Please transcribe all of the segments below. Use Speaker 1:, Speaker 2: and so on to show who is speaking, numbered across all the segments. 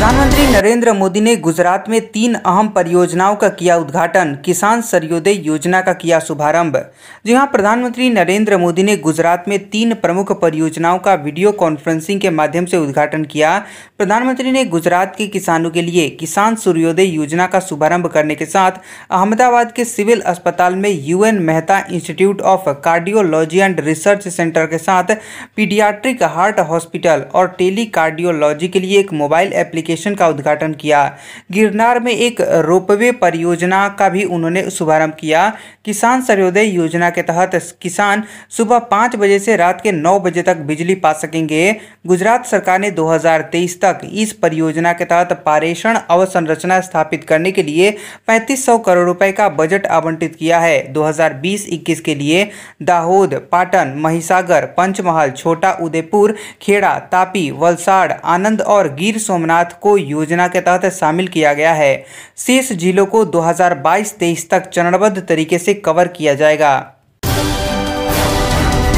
Speaker 1: प्रधानमंत्री नरेंद्र मोदी ने गुजरात में तीन अहम परियोजनाओं का किया उद्घाटन किसान सर्योदय योजना का किया शुभारंभ जी हाँ प्रधानमंत्री नरेंद्र मोदी ने गुजरात में तीन प्रमुख परियोजनाओं का वीडियो कॉन्फ्रेंसिंग के माध्यम से उद्घाटन किया प्रधानमंत्री ने गुजरात के किसानों के लिए किसान सूर्योदय योजना का शुभारंभ करने के साथ अहमदाबाद के सिविल अस्पताल में UN Mehta institute of cardiology and research centre के साथ पीडियाट्रिक हार्ट हॉस्पिटल और टेली कार्डियोलॉजी के लिए एक मोबाइल एप्लीकेशन एप्लीकेशन का उद्घाटन किया गिरनार में एक रोपवे परियोजना का भी उन्होंने शुभारंभ किया किसान सर्वोदय योजना के तहत किसान सुबह पाँच बजे से रात के नौ बजे तक बिजली पा सकेंगे गुजरात सरकार ने 2023 तक इस परियोजना के तहत पारेषण अवसंरचना स्थापित करने के लिए पैंतीस करोड़ रुपए का बजट आवंटित किया है दो 21 के लिए दाहोद पाटन महिसागर पंचमहल छोटा उदयपुर खेड़ा तापी वलसाड़ आनंद और गिर सोमनाथ को योजना के तहत शामिल किया गया है शेष जिलों को 2022-23 तक चरणबद्ध तरीके से कवर किया जाएगा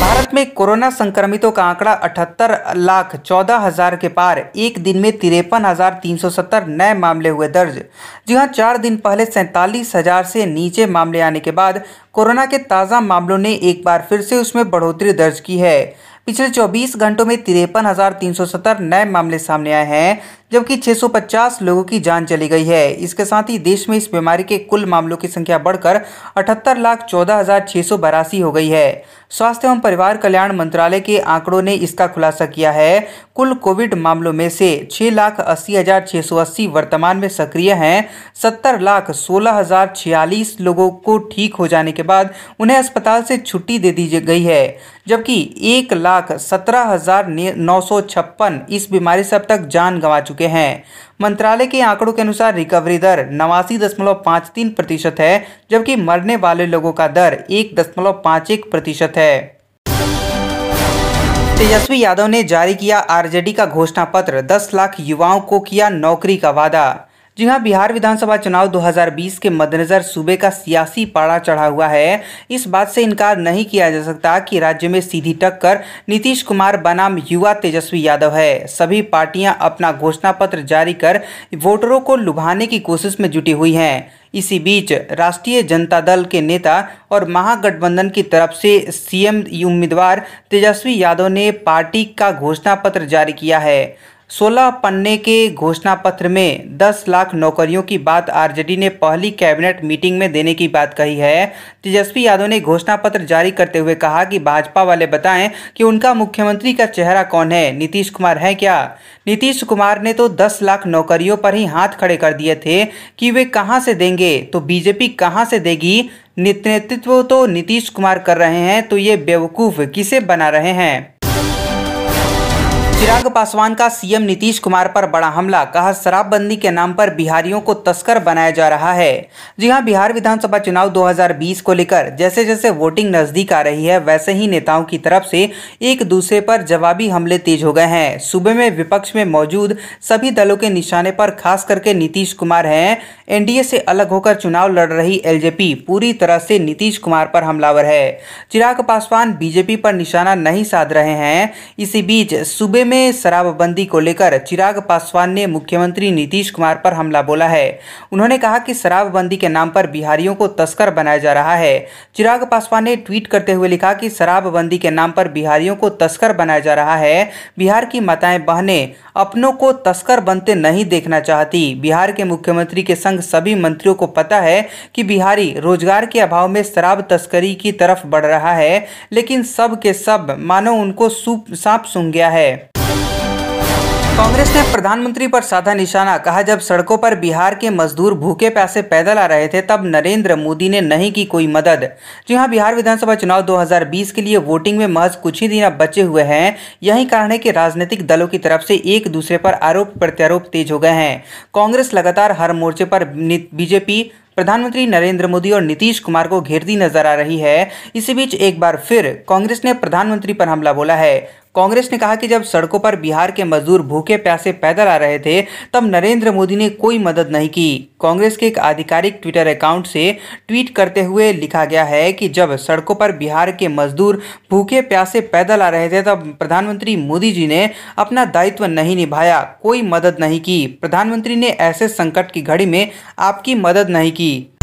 Speaker 1: भारत में कोरोना संक्रमितों का आंकड़ा अठहत्तर लाख चौदह हजार के पार एक दिन में तिरपन हजार तीन सौ सत्तर नए मामले हुए दर्ज जी चार दिन पहले सैंतालीस हजार से नीचे मामले आने के बाद कोरोना के ताज़ा मामलों ने एक बार फिर से उसमें बढ़ोतरी दर्ज की है पिछले 24 घंटों में तिरपन नए मामले सामने आए हैं जबकि 650 लोगों की जान चली गई है इसके साथ ही देश में इस बीमारी के कुल मामलों की संख्या बढ़कर अठहत्तर लाख चौदह हजार छह सौ बरासी हो गई है स्वास्थ्य एवं परिवार कल्याण मंत्रालय के आंकड़ों ने इसका खुलासा किया है कुल कोविड मामलों में से छह लाख अस्सी हजार छह सौ अस्सी वर्तमान में सक्रिय हैं सत्तर लाख सोलह हजार छियालीस लोगों को ठीक हो जाने के बाद उन्हें अस्पताल से छुट्टी दे दी गई है जबकि एक लाख सत्रह हजार नौ सौ छप्पन इस बीमारी से अब तक जान गंवा चुके चुके हैं मंत्रालय के आंकड़ों के अनुसार रिकवरी दर नवासी दशमलव पाँच तीन प्रतिशत है जबकि मरने वाले लोगों का दर एक दशमलव पाँच एक प्रतिशत है तेजस्वी यादव ने जारी किया आरजेडी का घोषणा पत्र दस लाख युवाओं को किया नौकरी का वादा जी हाँ बिहार विधानसभा चुनाव 2020 के मद्देनजर सूबे का सियासी पाड़ा चढ़ा हुआ है इस बात से इनकार नहीं किया जा सकता कि राज्य में सीधी टक्कर नीतीश कुमार बनाम युवा तेजस्वी यादव है सभी पार्टियां अपना घोषणा पत्र जारी कर वोटरों को लुभाने की कोशिश में जुटी हुई हैं इसी बीच राष्ट्रीय जनता दल के नेता और महागठबंधन की तरफ से सीएम उम्मीदवार तेजस्वी यादव ने पार्टी का घोषणा पत्र जारी किया है सोलह पन्ने के घोषणा पत्र में दस लाख नौकरियों की बात आरजेडी ने पहली कैबिनेट मीटिंग में देने की बात कही है तेजस्वी यादव ने घोषणा पत्र जारी करते हुए कहा कि भाजपा वाले बताएं कि उनका मुख्यमंत्री का चेहरा कौन है नीतीश कुमार है क्या नीतीश कुमार ने तो दस लाख नौकरियों पर ही हाथ खड़े कर दिए थे कि वे कहाँ से देंगे तो बीजेपी कहाँ से देगी नेतृत्व तो नीतीश कुमार कर रहे हैं तो ये बेवकूफ़ किसे बना रहे हैं चिराग पासवान का सीएम नीतीश कुमार पर बड़ा हमला कहा शराबबंदी के नाम पर बिहारियों को तस्कर बनाया जा रहा है जी हां बिहार विधानसभा चुनाव 2020 को लेकर जैसे जैसे वोटिंग नजदीक आ रही है वैसे ही नेताओं की तरफ से एक दूसरे पर जवाबी हमले तेज हो गए हैं सूबे में विपक्ष में मौजूद सभी दलों के निशाने पर खास करके नीतीश कुमार है एनडीए से अलग होकर चुनाव लड़ रही एलजेपी पूरी तरह से नीतीश कुमार पर हमलावर है चिराग पासवान बीजेपी पर निशाना नहीं साध रहे हैं इसी बीच सूबे में शराबबंदी को लेकर चिराग पासवान ने मुख्यमंत्री नीतीश कुमार पर हमला बोला है उन्होंने कहा कि शराबबंदी के नाम पर बिहारियों को तस्कर बनाया जा रहा है चिराग पासवान ने ट्वीट करते हुए लिखा कि शराबबंदी के नाम पर बिहारियों को तस्कर बनाया जा रहा है बिहार की माताएं बहने अपनों को तस्कर बनते नहीं देखना चाहती बिहार के मुख्यमंत्री के संग सभी मंत्रियों को पता है कि बिहारी रोजगार के अभाव में शराब तस्करी की तरफ बढ़ रहा है लेकिन सब के सब मानो उनको सांप सुन गया है कांग्रेस ने प्रधानमंत्री पर साधा निशाना कहा जब सड़कों पर बिहार के मजदूर भूखे प्यासे पैदल आ रहे थे तब नरेंद्र मोदी ने नहीं की कोई मदद जी हाँ बिहार विधानसभा चुनाव 2020 के लिए वोटिंग में महज कुछ ही दिन अब बचे हुए हैं यही कारण है कि राजनीतिक दलों की तरफ से एक दूसरे पर आरोप प्रत्यारोप तेज हो गए हैं कांग्रेस लगातार हर मोर्चे पर बीजेपी प्रधानमंत्री नरेंद्र मोदी और नीतीश कुमार को घेरती नजर आ रही है इसी बीच एक बार फिर कांग्रेस ने प्रधानमंत्री पर हमला बोला है कांग्रेस ने कहा कि जब सड़कों पर बिहार के मजदूर भूखे प्यासे पैदल आ रहे थे तब नरेंद्र मोदी ने कोई मदद नहीं की कांग्रेस के एक आधिकारिक ट्विटर अकाउंट से ट्वीट करते हुए लिखा गया है कि जब सड़कों पर बिहार के मजदूर भूखे प्यासे पैदल आ रहे थे तब प्रधानमंत्री मोदी जी ने अपना दायित्व नहीं निभाया कोई मदद नहीं की प्रधानमंत्री ने ऐसे संकट की घड़ी में आपकी मदद नहीं की